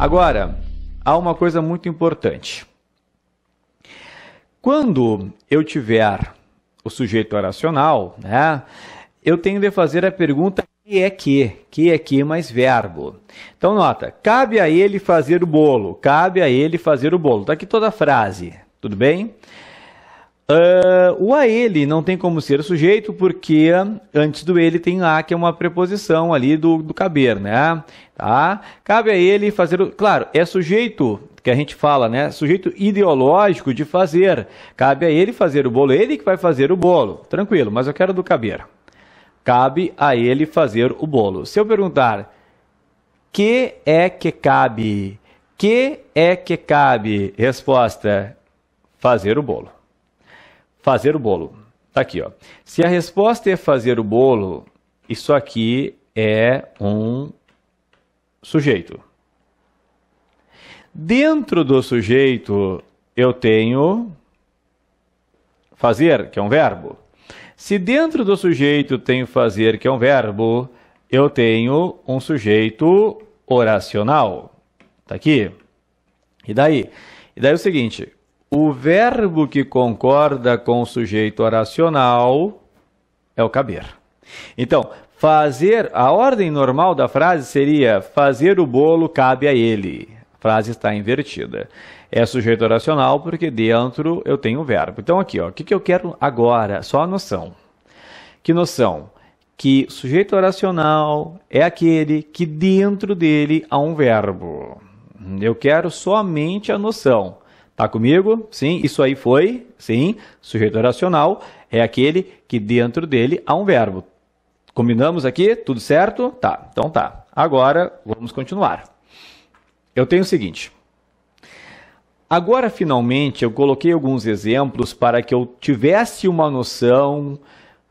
Agora, há uma coisa muito importante. Quando eu tiver o sujeito oracional, né, eu tenho de fazer a pergunta que é que, que é que mais verbo. Então nota, cabe a ele fazer o bolo, cabe a ele fazer o bolo. Tá aqui toda a frase, tudo bem? Uh, o a ele não tem como ser sujeito, porque antes do ele tem a, que é uma preposição ali do, do caber, né? Tá? Cabe a ele fazer. O... Claro, é sujeito, que a gente fala, né? Sujeito ideológico de fazer. Cabe a ele fazer o bolo, ele que vai fazer o bolo. Tranquilo, mas eu quero do caber. Cabe a ele fazer o bolo. Se eu perguntar, que é que cabe? Que é que cabe? Resposta: fazer o bolo fazer o bolo. Tá aqui, ó. Se a resposta é fazer o bolo, isso aqui é um sujeito. Dentro do sujeito, eu tenho fazer, que é um verbo. Se dentro do sujeito tenho fazer, que é um verbo, eu tenho um sujeito oracional. Tá aqui? E daí? E daí é o seguinte, o verbo que concorda com o sujeito oracional é o caber. Então, fazer, a ordem normal da frase seria fazer o bolo cabe a ele. A frase está invertida. É sujeito oracional porque dentro eu tenho o verbo. Então aqui, ó, o que, que eu quero agora? Só a noção. Que noção? Que sujeito oracional é aquele que dentro dele há um verbo. Eu quero somente a noção. Tá comigo? Sim, isso aí foi, sim, sujeito oracional é aquele que dentro dele há um verbo. Combinamos aqui? Tudo certo? Tá, então tá. Agora vamos continuar. Eu tenho o seguinte. Agora, finalmente, eu coloquei alguns exemplos para que eu tivesse uma noção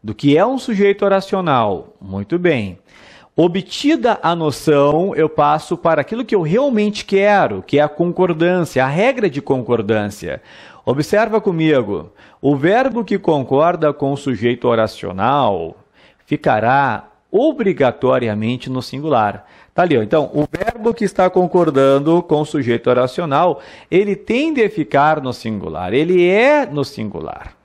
do que é um sujeito oracional. Muito bem. Obtida a noção, eu passo para aquilo que eu realmente quero, que é a concordância, a regra de concordância. Observa comigo, o verbo que concorda com o sujeito oracional ficará obrigatoriamente no singular. Tá ali, ó. Então, o verbo que está concordando com o sujeito oracional, ele tende a ficar no singular, ele é no singular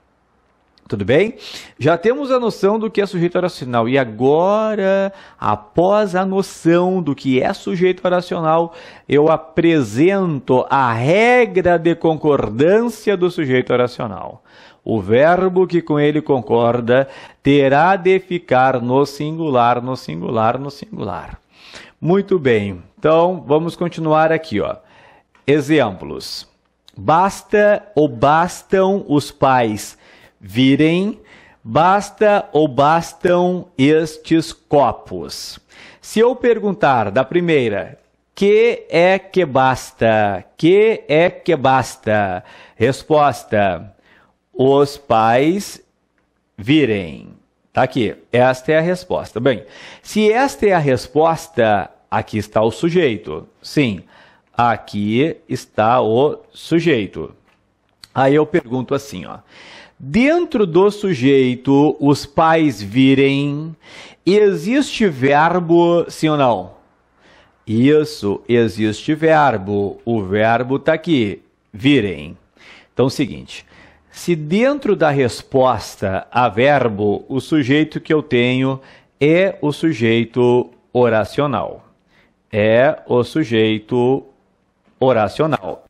tudo bem? Já temos a noção do que é sujeito oracional e agora, após a noção do que é sujeito oracional, eu apresento a regra de concordância do sujeito oracional. O verbo que com ele concorda terá de ficar no singular, no singular, no singular. Muito bem, então vamos continuar aqui. Ó. Exemplos. Basta ou bastam os pais virem, basta ou bastam estes copos. Se eu perguntar da primeira, que é que basta? Que é que basta? Resposta: os pais virem. Tá aqui. Esta é a resposta. Bem, se esta é a resposta, aqui está o sujeito. Sim, aqui está o sujeito. Aí eu pergunto assim, ó dentro do sujeito os pais virem, existe verbo sim ou não? Isso, existe verbo. O verbo está aqui, virem. Então, é o seguinte, se dentro da resposta a verbo, o sujeito que eu tenho é o sujeito oracional. É o sujeito oracional.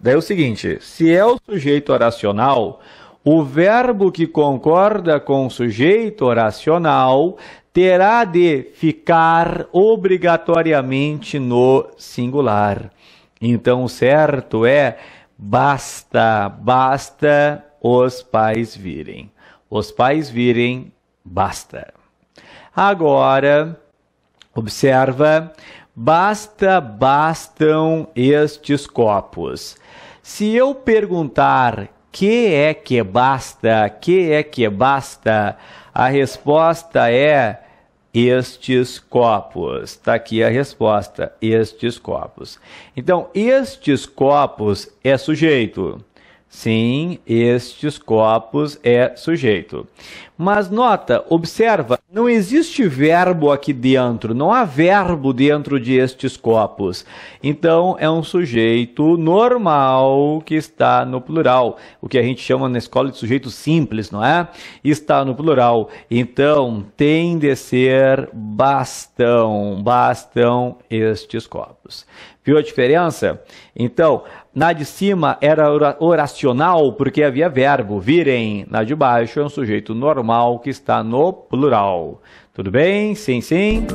Daí é o seguinte, se é o sujeito oracional, o verbo que concorda com o sujeito oracional terá de ficar obrigatoriamente no singular. Então, certo é basta, basta os pais virem. Os pais virem, basta. Agora, observa, basta, bastam estes copos. Se eu perguntar que é que basta? Que é que basta? A resposta é estes copos. Está aqui a resposta: estes copos. Então, estes copos é sujeito. Sim, estes copos é sujeito. Mas nota, observa, não existe verbo aqui dentro, não há verbo dentro de estes copos. Então é um sujeito normal que está no plural, o que a gente chama na escola de sujeito simples, não é? Está no plural. Então tem de ser bastão, bastão estes copos. Viu a diferença? Então, na de cima era oracional porque havia verbo, virem. Na de baixo é um sujeito normal que está no plural. Tudo bem? Sim, sim.